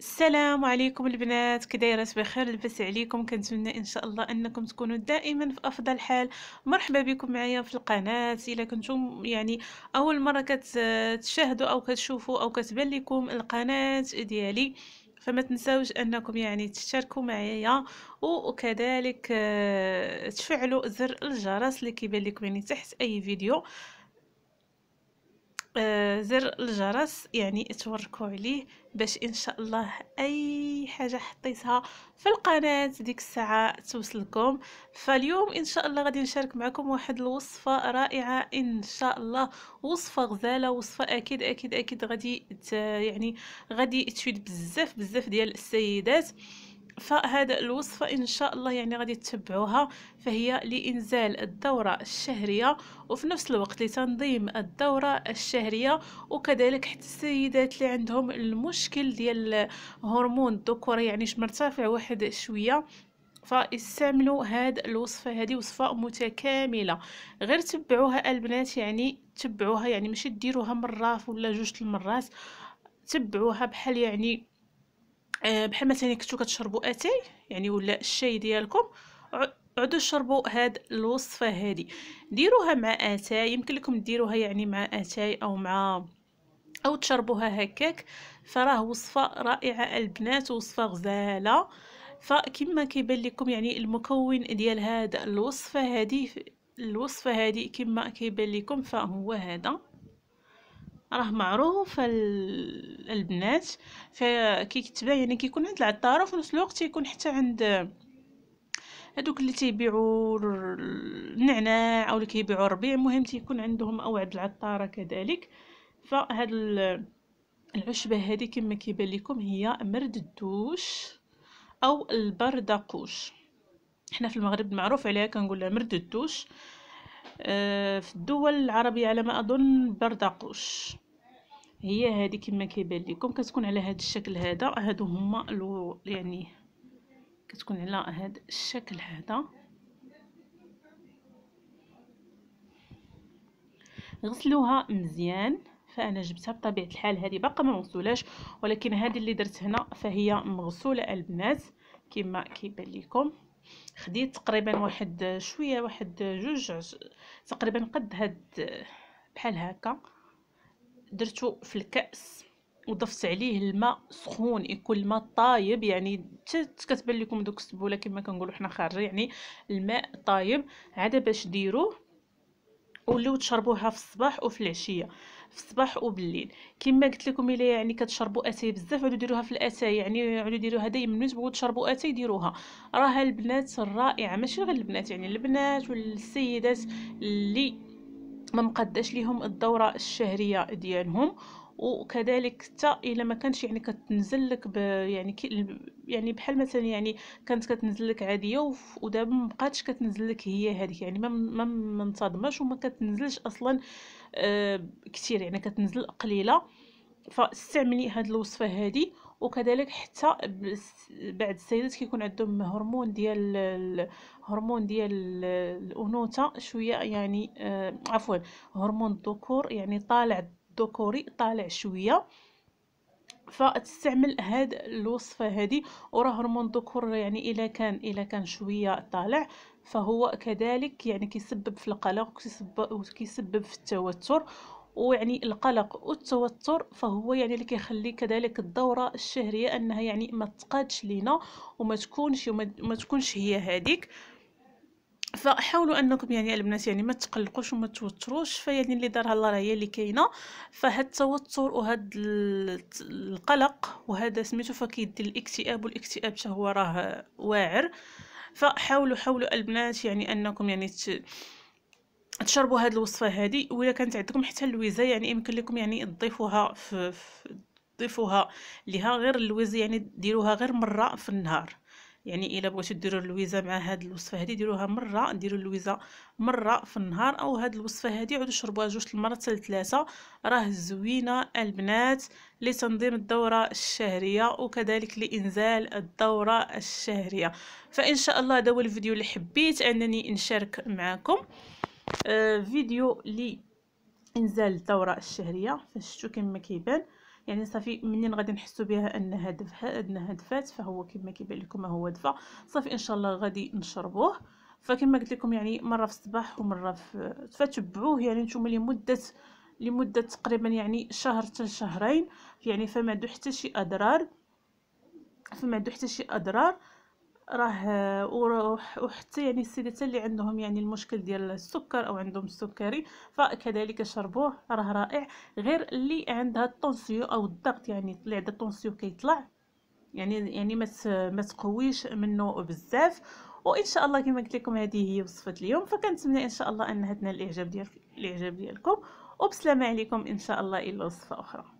السلام عليكم البنات كدايرات بخير لبس عليكم كنتمنى ان شاء الله انكم تكونوا دائما في افضل حال مرحبا بكم معايا في القناه الا كنتم يعني اول مره كتشاهدوا او كتشوفوا او كتبان لكم القناه ديالي فما تنساوش انكم يعني تشتركوا معايا وكذلك آه، تفعلوا زر الجرس اللي كيبان لكم يعني تحت اي فيديو آه، زر الجرس يعني اتوركوا عليه باش ان شاء الله اي حاجه حطيتها في القناه ديك الساعه توصلكم فاليوم ان شاء الله غادي نشارك معكم واحد الوصفه رائعه ان شاء الله وصفه غزاله وصفه اكيد اكيد اكيد غادي يعني غادي تفيد بزاف بزاف ديال السيدات فهذا الوصفة إن شاء الله يعني غادي تتبعوها فهي لإنزال الدورة الشهرية وفي نفس الوقت لتنظيم الدورة الشهرية وكذلك حتى السيدات اللي عندهم المشكل ديال هرمون الذكور يعني مرتفع واحد شوية فاستعملوا هاد الوصفه هذه وصفه متكامله غير تبعوها البنات يعني تبعوها يعني ماشي ديروها مره ولا جوج المرات تبعوها بحال يعني آه، بحال مثلا كنتو كتشربوا اتاي يعني ولا الشاي ديالكم عدوا شربوا هاد الوصفه هادي ديروها مع اتاي يمكن لكم ديروها يعني مع اتاي او مع او تشربوها هكاك فراه وصفه رائعه البنات وصفه غزاله فكما كيبان لكم يعني المكون ديال هاد الوصفه هادي الوصفه هادي كما كيبان لكم فهو هذا راه معروف البنات كي كتبان يعني كيكون عند العطاره وفي نفس الوقت يكون حتى عند هادوك اللي تيبيعوا النعناع او اللي كيبيعوا الربيع المهم تيكون عندهم اوعد العطاره كذلك فهاد العشبه هذه كما كيبان لكم هي مرد الدوش او البردقوش حنا في المغرب معروف عليها كنقول لها مرد الدوش آه، في الدول العربية على ما أظن برداقوش هي هذه كما كيبان لكم كتكون على هذا الشكل هذا هادو هما لو يعني كتكون على هذا الشكل هذا غسلوها مزيان فانا جبتها بطبيعه الحال هذه باقا ما مغسولاش ولكن هذه اللي درت هنا فهي مغسوله البنات كما كيبان لكم خديت تقريبا واحد شويه واحد جوج تقريبا قد هاد بحال هكا درتو في الكاس وضفت عليه الماء سخون يكون إيه، الماء طايب يعني كتبان لكم دوك السبوله كما كنقولوا حنا خارج يعني الماء طايب عاد باش ديروه وليو تشربوها في الصباح وفي العشيه في الصباح وبالليل كما قلت لكم الا يعني كتشربوا اتاي بزاف عادوا ديروها في الاتاي يعني عادوا ديروها دائما ملي تبغوا تشربوا اتاي ديروها راها البنات الرائعه ماشي غير البنات يعني البنات والسيدات اللي ما مقداش ليهم الدوره الشهريه ديالهم وكذلك حتى الا ما كانش يعني كتنزل لك ب يعني كي يعني بحال مثلا يعني كانت كتنزل لك عاديه ودابا ما بقاتش كتنزل لك هي هذيك يعني ما ما منتظمش وما كتنزلش اصلا آه، كثير يعني كتنزل قليله فاستعملي هذه الوصفه هذه وكذلك حتى بعد السيدات كيكون عندهم هرمون ديال هرمون ديال الانوثه شويه يعني آه، عفوا هرمون الذكور يعني طالع الذكوري طالع شويه فتستعمل هاد الوصفه هذه وراه هرمون الذكور يعني الا كان الا كان شويه طالع فهو كذلك يعني كيسبب في القلق وكيسبب في التوتر ويعني القلق والتوتر فهو يعني اللي كيخلي كذلك الدوره الشهريه انها يعني ما تقادش لينا وما تكونش وما تكونش هي هذيك فحاولوا انكم يعني البنات يعني ما تقلقوش وما توتروش فيعني اللي دارها الله راه هي اللي كاينه فهاد التوتر وهاد القلق وهذا سميتو فكيدي الاكتئاب والاكتئاب حتى هو راه واعر فحاولوا حاولوا البنات يعني انكم يعني تشربوا هاد الوصفه هذه ولا كانت عندكم حتى اللويزه يعني يمكن لكم يعني تضيفوها في, في ضيفوها ليها غير اللويزه يعني ديروها غير مره في النهار يعني الا بغيتو ديروا اللويزه مع هاد الوصفه هادي ديروها مره ديروا اللويزه مره في النهار او هاد الوصفه هادي عاودوا شربوها جوج المرات حتى لثلاثه راه زوينه البنات لتنظيم الدوره الشهريه وكذلك لانزال الدوره الشهريه فان شاء الله هذا هو الفيديو اللي حبيت انني نشارك معكم آه فيديو لانزال الدوره الشهريه فشتو كما كيبان يعني صافي منين غادي نحسوا بها انها دفها انها دفات فهو كما كيبان لكم هو دفا صافي ان شاء الله غادي نشربوه فكما قلت لكم يعني مره في الصباح ومره في فتبعوه يعني نتوما لمده لمده تقريبا يعني شهر حتى شهرين يعني فما عنده حتى شي اضرار فما عنده حتى شي اضرار راه وحتى يعني السيدات اللي عندهم يعني المشكل ديال السكر او عندهم السكري فكذلك شربوه راه رائع غير اللي عندها الطونسيو او الضغط يعني طلع عندها الطونسيو كيطلع يعني يعني ما ما تقويش منه بزاف وان شاء الله كما قلت لكم هذه هي وصفه اليوم فكنتمنى ان شاء الله انها تنال الاعجاب ديال الاعجاب ديالكم وبسلامه عليكم ان شاء الله الى وصفه اخرى